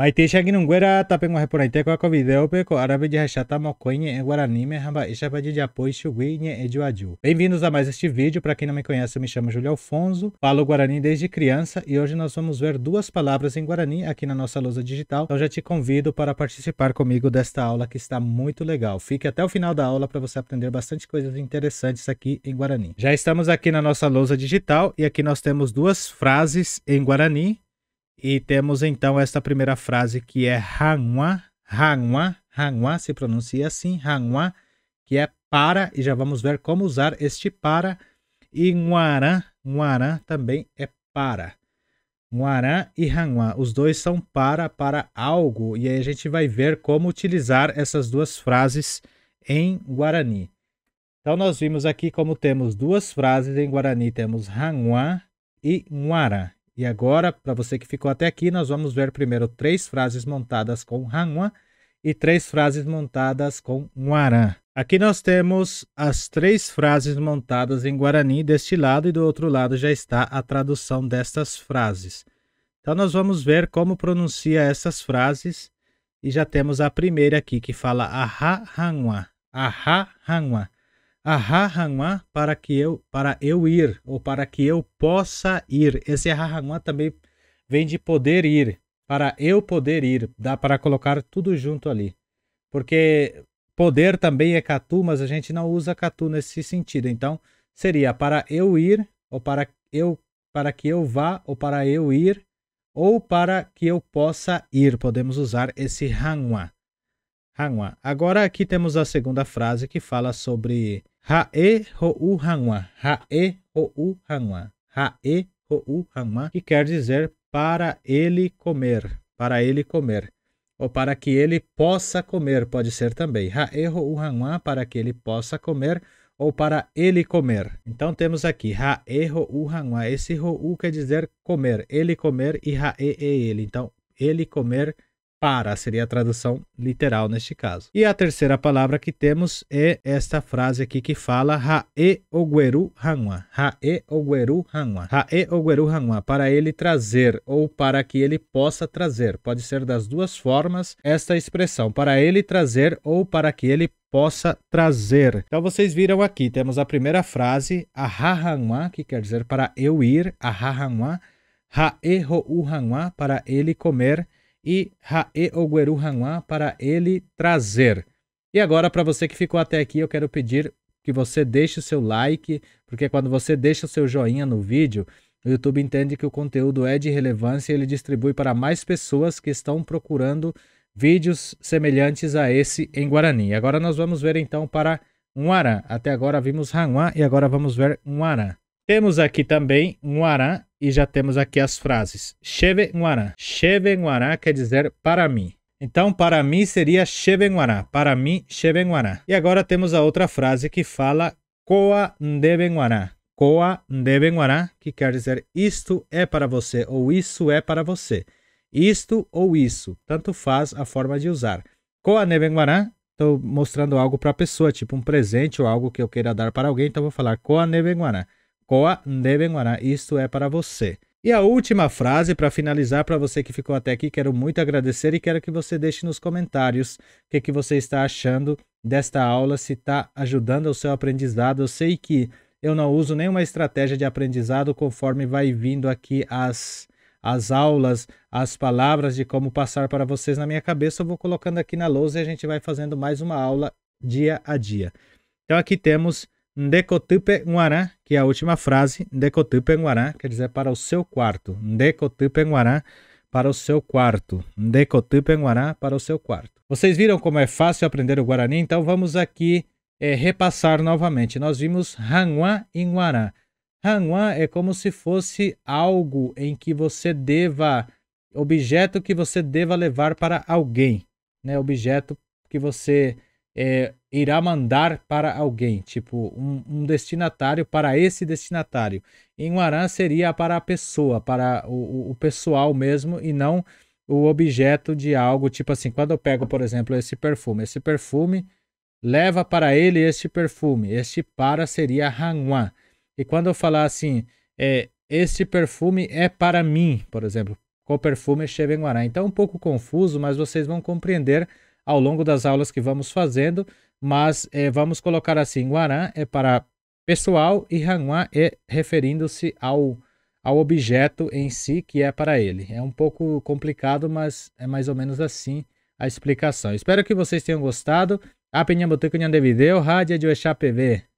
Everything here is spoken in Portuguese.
Maitisha Ginunguera tapengo heponaiteko ako video peko árabe de rechatamo coinhe em Guarani me rambaisha de xugui nye ejuaju. Bem-vindos a mais este vídeo, para quem não me conhece eu me chamo Júlio Alfonso, falo Guarani desde criança e hoje nós vamos ver duas palavras em Guarani aqui na nossa lousa digital, então já te convido para participar comigo desta aula que está muito legal. Fique até o final da aula para você aprender bastante coisas interessantes aqui em Guarani. Já estamos aqui na nossa lousa digital e aqui nós temos duas frases em Guarani e temos então esta primeira frase que é Hanwa, Hanwa, Hanwa se pronuncia assim, Hanwa, que é para, e já vamos ver como usar este para. E Nguaran, Nguaran também é para. Nguaran e Hanwa, os dois são para, para algo. E aí a gente vai ver como utilizar essas duas frases em Guarani. Então nós vimos aqui como temos duas frases em Guarani, temos Hanwa e Nguaran. E agora, para você que ficou até aqui, nós vamos ver primeiro três frases montadas com Hanwa e três frases montadas com Guará. Aqui nós temos as três frases montadas em Guarani deste lado e do outro lado já está a tradução destas frases. Então nós vamos ver como pronuncia essas frases e já temos a primeira aqui que fala aha hanwa, aha hanwa. Ahahamá para que eu para eu ir ou para que eu possa ir. Esse Ahahamá também vem de poder ir, para eu poder ir. Dá para colocar tudo junto ali. Porque poder também é catu, mas a gente não usa catu nesse sentido. Então, seria para eu ir ou para eu para que eu vá ou para eu ir ou para que eu possa ir. Podemos usar esse hangwa. Hanwa. Agora aqui temos a segunda frase que fala sobre Ha'e ho'u hanwa. Ha'e ho'u hanwa. Ha'e ho'u que quer dizer para ele comer, para ele comer, ou para que ele possa comer, pode ser também. Ha'e ho'u hanwa, para que ele possa comer, ou para ele comer. Então temos aqui ha'e ho'u hanwa. Esse ho'u quer dizer comer, ele comer e ha'e é ele. Então, ele comer para, seria a tradução literal neste caso. E a terceira palavra que temos é esta frase aqui que fala Hae Ogueru Hanwa. Hae Ogueru Hanwa. Hae Ogueru hangwa. Para ele trazer ou para que ele possa trazer. Pode ser das duas formas esta expressão. Para ele trazer ou para que ele possa trazer. Então vocês viram aqui, temos a primeira frase, a Hanwa, que quer dizer para eu ir, a Hanwa. Hae Hou hangwa para ele comer e Ha'e Ogueru Hanwa para ele trazer. E agora, para você que ficou até aqui, eu quero pedir que você deixe o seu like, porque quando você deixa o seu joinha no vídeo, o YouTube entende que o conteúdo é de relevância e ele distribui para mais pessoas que estão procurando vídeos semelhantes a esse em Guarani. Agora nós vamos ver então para um arã. Até agora vimos Hanwa e agora vamos ver um arã. Temos aqui também Nguará e já temos aqui as frases. Cheve Nguará. Cheve Nguará quer dizer para mim. Então, para mim seria cheve nguará. Para mim, cheve nguará. E agora temos a outra frase que fala Coa Ndebenguará. Coa Ndebenguará, que quer dizer isto é para você ou isso é para você. Isto ou isso, tanto faz a forma de usar. Coa Ndebenguará, estou mostrando algo para a pessoa, tipo um presente ou algo que eu queira dar para alguém, então vou falar Coa Ndebenguará. Koa Ndebenwara. Isto é para você. E a última frase para finalizar para você que ficou até aqui, quero muito agradecer e quero que você deixe nos comentários o que, que você está achando desta aula, se está ajudando ao seu aprendizado. Eu sei que eu não uso nenhuma estratégia de aprendizado conforme vai vindo aqui as, as aulas, as palavras de como passar para vocês na minha cabeça. Eu vou colocando aqui na lousa e a gente vai fazendo mais uma aula dia a dia. Então aqui temos Ndecotupenguará, que é a última frase. Ndecotupenguará quer dizer para o seu quarto. Ndecotupenguará para o seu quarto. Ndecotupenguará para o seu quarto. Vocês viram como é fácil aprender o Guarani? Então vamos aqui é, repassar novamente. Nós vimos Hanguá e Guará. Hanguá é como se fosse algo em que você deva, objeto que você deva levar para alguém, né? Objeto que você é, irá mandar para alguém, tipo um, um, destinatário para esse destinatário. Em Waran seria para a pessoa, para o, o, pessoal mesmo e não o objeto de algo. Tipo assim, quando eu pego, por exemplo, esse perfume, esse perfume leva para ele este perfume. Este para seria Hanwan. E quando eu falar assim, é, este perfume é para mim, por exemplo, com o perfume Chevenguará. Então, um pouco confuso, mas vocês vão compreender ao longo das aulas que vamos fazendo, mas eh, vamos colocar assim: Guará é para pessoal e Hanwa é referindo-se ao, ao objeto em si que é para ele. É um pouco complicado, mas é mais ou menos assim a explicação. Espero que vocês tenham gostado. Apenhambutuco de vídeo, Rádio de PV.